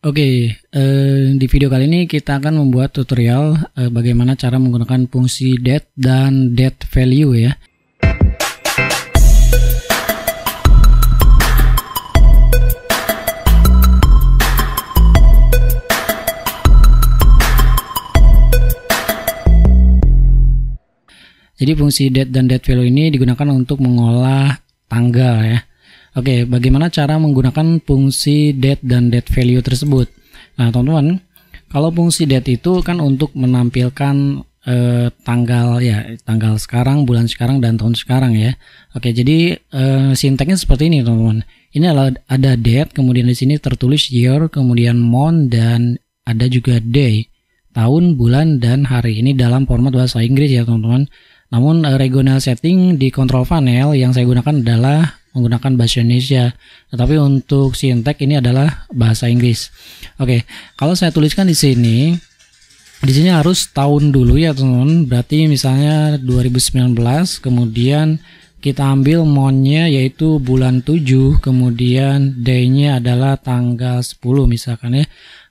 Oke, okay, eh, di video kali ini kita akan membuat tutorial eh, bagaimana cara menggunakan fungsi DEAD dan DEAD value ya. Jadi fungsi DEAD dan DEAD value ini digunakan untuk mengolah tanggal ya. Oke, bagaimana cara menggunakan fungsi date dan date value tersebut? Nah, teman-teman, kalau fungsi date itu kan untuk menampilkan eh, tanggal ya, tanggal sekarang, bulan sekarang dan tahun sekarang ya. Oke, jadi eh, sinteknya seperti ini, teman-teman. Ini adalah ada date, kemudian di sini tertulis year, kemudian month dan ada juga day, tahun, bulan dan hari. Ini dalam format bahasa Inggris ya, teman-teman. Namun eh, regional setting di control panel yang saya gunakan adalah menggunakan bahasa Indonesia. Tetapi untuk sintek ini adalah bahasa Inggris. Oke, kalau saya tuliskan di sini di sini harus tahun dulu ya teman-teman. Berarti misalnya 2019 kemudian kita ambil monnya yaitu bulan 7 kemudian day-nya adalah tanggal 10 misalkan ya.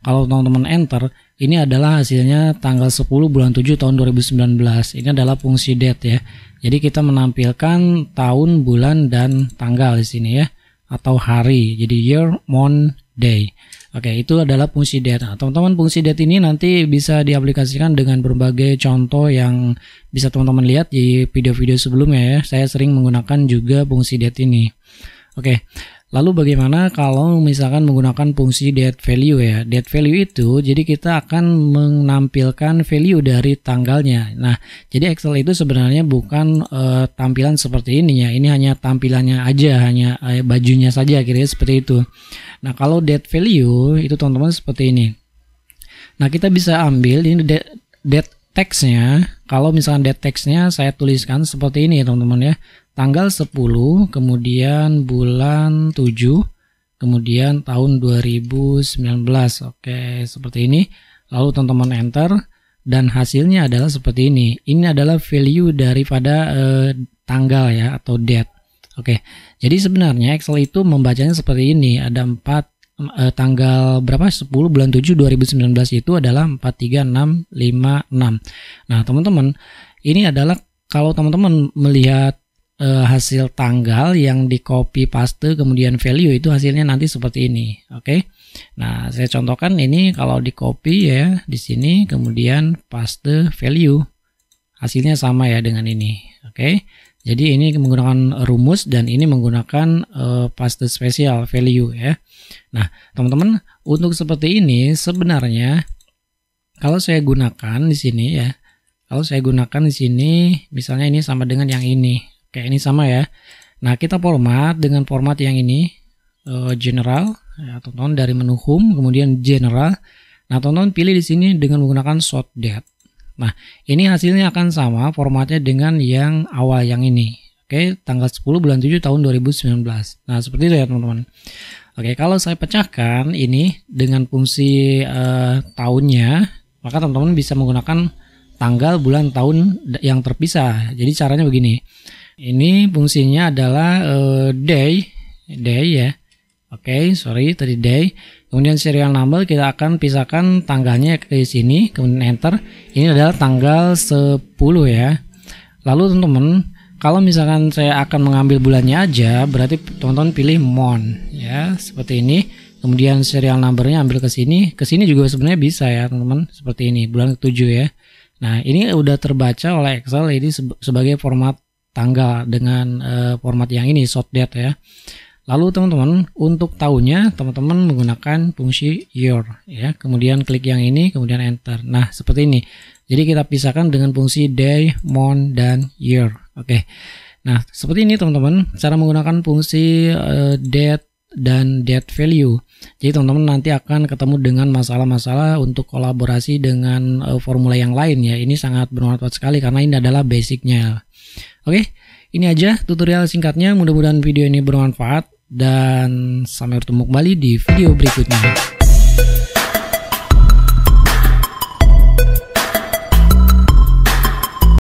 Kalau teman-teman enter ini adalah hasilnya tanggal 10 bulan 7 tahun 2019. Ini adalah fungsi date ya. Jadi kita menampilkan tahun, bulan, dan tanggal di sini ya. Atau hari. Jadi year, month, day. Oke, itu adalah fungsi date. Nah, teman-teman fungsi date ini nanti bisa diaplikasikan dengan berbagai contoh yang bisa teman-teman lihat di video-video sebelumnya ya. Saya sering menggunakan juga fungsi date ini. Oke, Lalu bagaimana kalau misalkan menggunakan fungsi dead value ya? Dead value itu jadi kita akan menampilkan value dari tanggalnya. Nah, jadi Excel itu sebenarnya bukan uh, tampilan seperti ini ya. Ini hanya tampilannya aja, hanya uh, bajunya saja kira-kira seperti itu. Nah, kalau dead value itu teman-teman seperti ini. Nah, kita bisa ambil ini dead, dead text-nya kalau misalkan textnya saya tuliskan seperti ini teman-teman ya. Tanggal 10, kemudian bulan 7, kemudian tahun 2019. Oke, seperti ini. Lalu teman-teman enter dan hasilnya adalah seperti ini. Ini adalah value daripada eh, tanggal ya atau date. Oke, jadi sebenarnya Excel itu membacanya seperti ini. Ada 4 eh, tanggal berapa 10 bulan 7 2019 itu adalah 43656. Nah, teman-teman, ini adalah kalau teman-teman melihat eh, hasil tanggal yang di copy paste kemudian value itu hasilnya nanti seperti ini, oke. Okay? Nah, saya contohkan ini kalau di copy ya di sini kemudian paste value. Hasilnya sama ya dengan ini, oke. Okay? Jadi ini menggunakan rumus dan ini menggunakan uh, paste spesial value ya. Nah, teman-teman, untuk seperti ini sebenarnya kalau saya gunakan di sini ya. Kalau saya gunakan di sini misalnya ini sama dengan yang ini. Kayak ini sama ya. Nah, kita format dengan format yang ini uh, general ya, tonton dari menu home kemudian general. Nah, tonton pilih di sini dengan menggunakan depth. Nah, ini hasilnya akan sama formatnya dengan yang awal yang ini. Oke, tanggal 10 bulan 7 tahun 2019. Nah, seperti itu ya teman-teman. Oke, kalau saya pecahkan ini dengan fungsi uh, tahunnya, maka teman-teman bisa menggunakan tanggal, bulan, tahun yang terpisah. Jadi caranya begini. Ini fungsinya adalah uh, day, day ya. Oke, okay, sorry tadi day. Kemudian serial number kita akan pisahkan tanggalnya ke sini, kemudian enter. Ini adalah tanggal 10 ya. Lalu teman-teman, kalau misalkan saya akan mengambil bulannya aja, berarti teman-teman pilih mon ya, seperti ini. Kemudian serial numbernya ambil ke sini. Ke sini juga sebenarnya bisa ya, teman-teman, seperti ini, bulan ke-7 ya. Nah, ini udah terbaca oleh Excel ini sebagai format tanggal dengan uh, format yang ini short date ya. Lalu teman-teman untuk tahunnya teman-teman menggunakan fungsi year ya. Kemudian klik yang ini kemudian enter. Nah, seperti ini. Jadi kita pisahkan dengan fungsi day, month dan year. Oke. Nah, seperti ini teman-teman cara menggunakan fungsi uh, eh, date dan date value. Jadi teman-teman nanti akan ketemu dengan masalah-masalah untuk kolaborasi dengan uh, formula yang lain ya. Ini sangat bermanfaat sekali karena ini adalah basicnya. Oke. Ini aja tutorial singkatnya, mudah-mudahan video ini bermanfaat. Dan sampai bertemu kembali di video berikutnya.